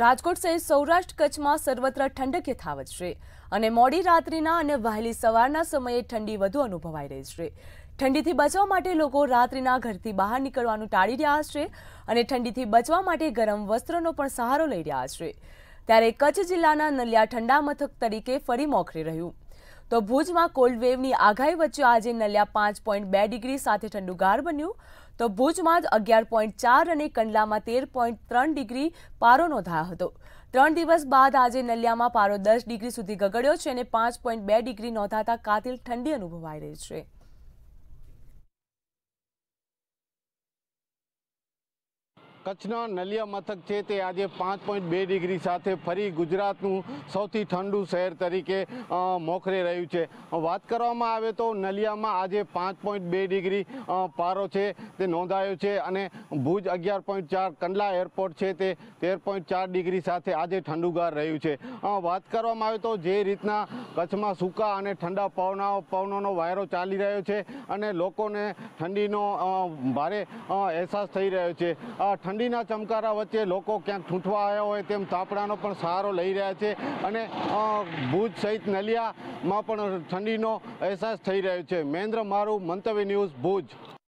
રાજકોટ સહિત સૌરાષ્ટ્ર કચ્છમાં સર્વત્ર ઠંડક યથાવત છે અને મોડી રાત્રિના અને વહેલી સવારના સમયે ઠંડી વધુ અનુભવાઈ રહી છે ઠંડીથી બચવા માટે લોકો રાત્રિના ઘરથી બહાર નીકળવાનું ટાળી રહ્યા છે અને ઠંડીથી બચવા માટે ગરમ વસ્ત્રનો પણ સહારો લઈ રહ્યા છે ત્યારે કચ્છ જિલ્લાના નલિયા ઠંડા મથક તરીકે ફરી મોખરે રહ્યું તો ભુજમાં કોલ્ડ વેવની આગાહી વચ્ચે આજે નલિયા પાંચ પોઈન્ટ બે ડિગ્રી સાથે ઠંડુ ગાર બન્યું તો ભુજમાં જ અગિયાર પોઈન્ટ ચાર અને કંડલામાં તેર પોઈન્ટ ત્રણ ડિગ્રી પારો નોંધાયો હતો ત્રણ દિવસ બાદ આજે નલિયામાં પારો દસ ડિગ્રી સુધી ગગડ્યો છે અને પાંચ પોઈન્ટ બે ડિગ્રી નોંધાતા કાતિલ ઠંડી અનુભવાઈ રહી છે કચ્છના નલિયા મથક છે તે આજે પાંચ પોઈન્ટ બે ડિગ્રી સાથે ફરી ગુજરાતનું સૌથી ઠંડુ શહેર તરીકે મોખરે રહ્યું છે વાત કરવામાં આવે તો નલિયામાં આજે પાંચ પોઈન્ટ બે ડિગ્રી પારો છે તે નોંધાયો છે અને ભુજ અગિયાર પોઈન્ટ ચાર કંડલા એરપોર્ટ છે તે તેર પોઈન્ટ ચાર ડિગ્રી સાથે આજે ઠંડુગાર રહ્યું છે વાત કરવામાં આવે તો જે રીતના કચ્છમાં સૂકા અને ઠંડા પવનાઓ પવનોનો વાયરો ચાલી રહ્યો છે અને લોકોને ઠંડીનો ભારે અહેસાસ થઈ રહ્યો છે ઠંડીના ચમકારા વચ્ચે લોકો ક્યાંક ઠૂંઠવા આવ્યા હોય તેમ તાપડાનો પણ સહારો લઈ રહ્યા છે અને ભુજ સહિત નલિયામાં પણ ઠંડીનો અહેસાસ થઈ રહ્યો છે મહેન્દ્ર મારું મંતવ્ય ન્યૂઝ ભુજ